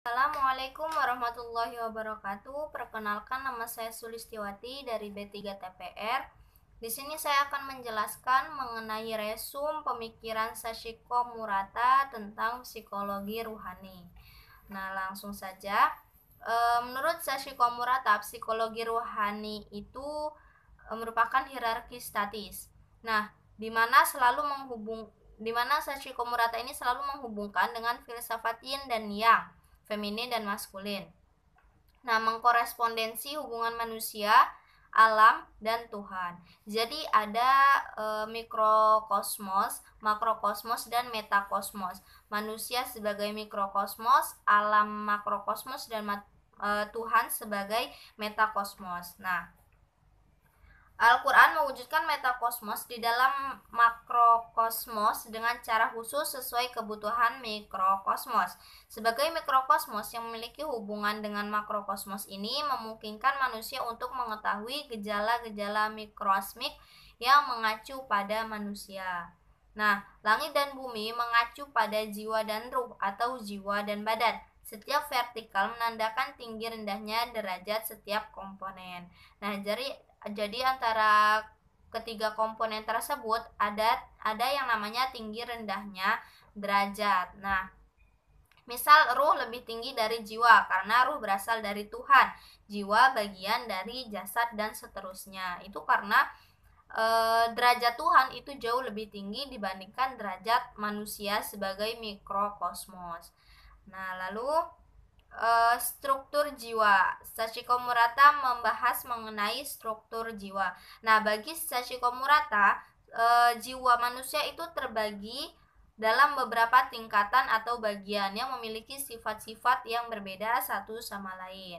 Assalamualaikum warahmatullahi wabarakatuh. Perkenalkan nama saya Sulistiwati dari B3 TPR. Di sini saya akan menjelaskan mengenai resum pemikiran Sashiko Murata tentang psikologi ruhani. Nah, langsung saja. E, menurut Sashiko Murata, psikologi ruhani itu e, merupakan hierarki statis. Nah, di mana selalu menghubung di mana Sashiko Murata ini selalu menghubungkan dengan filsafat yin dan yang feminin dan maskulin. Nah, mengkorespondensi hubungan manusia, alam, dan Tuhan. Jadi ada e, mikrokosmos, makrokosmos, dan metakosmos. Manusia sebagai mikrokosmos, alam makrokosmos, dan e, Tuhan sebagai metakosmos. Nah, Al-Quran mewujudkan metakosmos di dalam makrokosmos dengan cara khusus sesuai kebutuhan mikrokosmos. Sebagai mikrokosmos yang memiliki hubungan dengan makrokosmos ini memungkinkan manusia untuk mengetahui gejala-gejala mikrosmik yang mengacu pada manusia. Nah, langit dan bumi mengacu pada jiwa dan ruh atau jiwa dan badan. Setiap vertikal menandakan tinggi rendahnya derajat setiap komponen. Nah, jadi jadi antara ketiga komponen tersebut ada ada yang namanya tinggi rendahnya derajat nah Misal ruh lebih tinggi dari jiwa karena ruh berasal dari Tuhan, jiwa bagian dari jasad dan seterusnya. Itu karena e, derajat Tuhan itu jauh lebih tinggi dibandingkan derajat manusia sebagai mikrokosmos. Nah, lalu Eh, struktur jiwa. Sachiko Murata membahas mengenai struktur jiwa. Nah, bagi Sachiko Murata, e, jiwa manusia itu terbagi dalam beberapa tingkatan atau bagian yang memiliki sifat-sifat yang berbeda satu sama lain.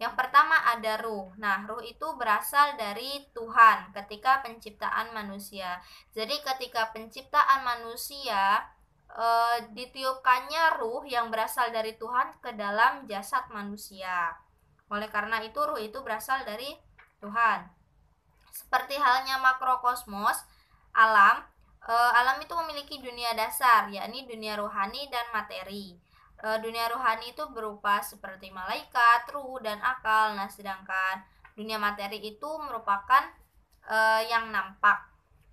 Yang pertama ada ruh. Nah, ruh itu berasal dari Tuhan ketika penciptaan manusia. Jadi ketika penciptaan manusia e, ditiupkannya ruh yang berasal dari Tuhan ke dalam jasad manusia. Oleh karena itu ruh itu berasal dari Tuhan. Seperti halnya makrokosmos alam, e, alam itu memiliki dunia dasar yakni dunia rohani dan materi. E, dunia rohani itu berupa seperti malaikat, ruh dan akal. Nah, sedangkan dunia materi itu merupakan e, yang nampak,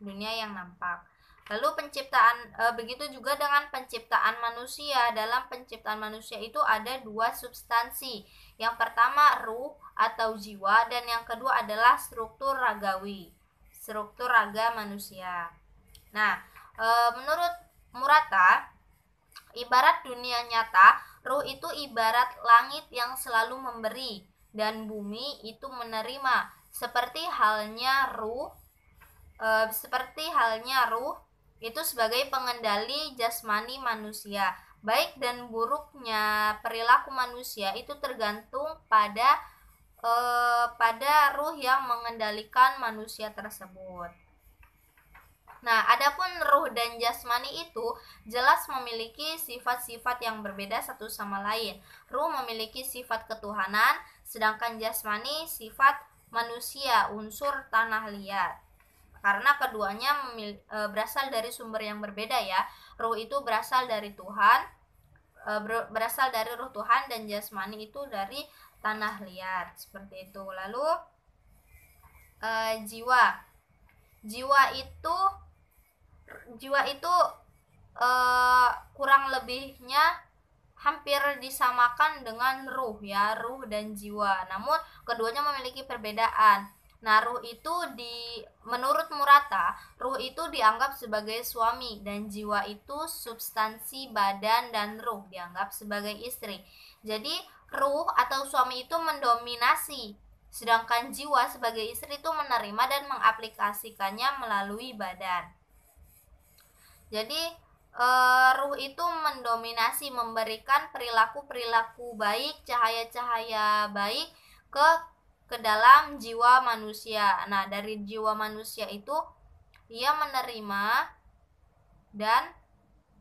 dunia yang nampak. Lalu penciptaan e, begitu juga dengan penciptaan manusia. Dalam penciptaan manusia itu ada dua substansi. Yang pertama ruh atau jiwa dan yang kedua adalah struktur ragawi, struktur raga manusia. Nah, e, menurut Murata, ibarat dunia nyata, ruh itu ibarat langit yang selalu memberi dan bumi itu menerima, seperti halnya ruh e, seperti halnya ruh itu sebagai pengendali jasmani manusia. Baik dan buruknya perilaku manusia itu tergantung pada eh, pada ruh yang mengendalikan manusia tersebut. Nah, adapun ruh dan jasmani itu jelas memiliki sifat-sifat yang berbeda satu sama lain. Ruh memiliki sifat ketuhanan, sedangkan jasmani sifat manusia, unsur tanah liat karena keduanya e, berasal dari sumber yang berbeda ya. Ruh itu berasal dari Tuhan, e, berasal dari ruh Tuhan dan jasmani itu dari tanah liat seperti itu. Lalu e, jiwa, jiwa itu jiwa itu kurang lebihnya hampir disamakan dengan ruh ya ruh dan jiwa namun keduanya memiliki perbedaan Nah, ruh itu di menurut Murata, ruh itu dianggap sebagai suami dan jiwa itu substansi badan dan ruh dianggap sebagai istri. Jadi, ruh atau suami itu mendominasi, sedangkan jiwa sebagai istri itu menerima dan mengaplikasikannya melalui badan. Jadi, Uh, ruh itu mendominasi memberikan perilaku-perilaku baik, cahaya-cahaya baik ke ke dalam jiwa manusia. Nah, dari jiwa manusia itu ia menerima dan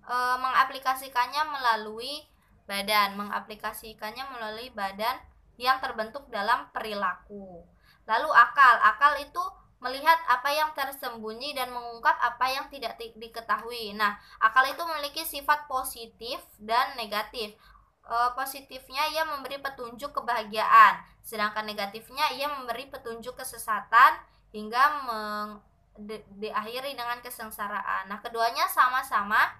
e, mengaplikasikannya melalui badan, mengaplikasikannya melalui badan yang terbentuk dalam perilaku. Lalu akal, akal itu melihat apa yang tersembunyi dan mengungkap apa yang tidak diketahui. Nah, akal itu memiliki sifat positif dan negatif. Eh, positifnya ia memberi petunjuk kebahagiaan, sedangkan negatifnya ia memberi petunjuk kesesatan hingga meng, di, diakhiri dengan kesengsaraan. Nah, keduanya sama-sama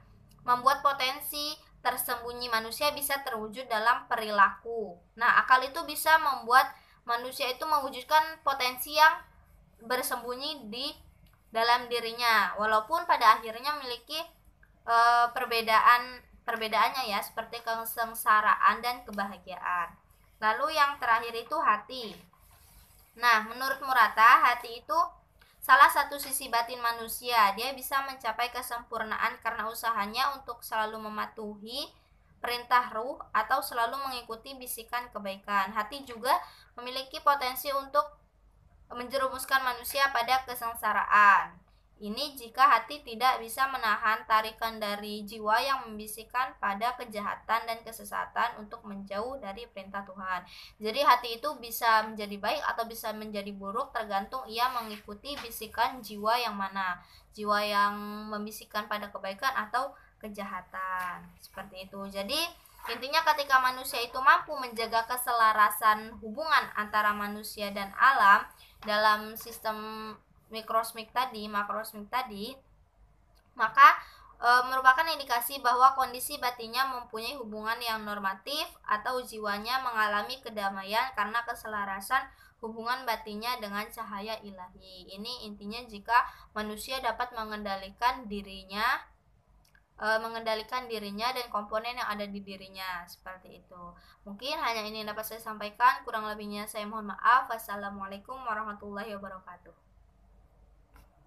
membuat potensi tersembunyi manusia bisa terwujud dalam perilaku. Nah, akal itu bisa membuat manusia itu mewujudkan potensi yang bersembunyi di dalam dirinya, walaupun pada akhirnya memiliki e, perbedaan Perbedaannya ya seperti kesengsaraan dan kebahagiaan. Lalu yang terakhir itu hati. Nah, menurut Murata, hati itu salah satu sisi batin manusia. Dia bisa mencapai kesempurnaan karena usahanya untuk selalu mematuhi perintah ruh atau selalu mengikuti bisikan kebaikan. Hati juga memiliki potensi untuk menjerumuskan manusia pada kesengsaraan. Ini jika hati tidak bisa menahan tarikan dari jiwa yang membisikkan pada kejahatan dan kesesatan untuk menjauh dari perintah Tuhan. Jadi hati itu bisa menjadi baik atau bisa menjadi buruk tergantung ia mengikuti bisikan jiwa yang mana. Jiwa yang membisikkan pada kebaikan atau kejahatan. Seperti itu. Jadi intinya ketika manusia itu mampu menjaga keselarasan hubungan antara manusia dan alam dalam sistem mikrosmik tadi, makrosmik tadi, maka e, merupakan indikasi bahwa kondisi batinnya mempunyai hubungan yang normatif atau jiwanya mengalami kedamaian karena keselarasan hubungan batinnya dengan cahaya ilahi. Ini intinya jika manusia dapat mengendalikan dirinya e, mengendalikan dirinya dan komponen yang ada di dirinya seperti itu. Mungkin hanya ini yang dapat saya sampaikan, kurang lebihnya saya mohon maaf. Wassalamualaikum warahmatullahi wabarakatuh.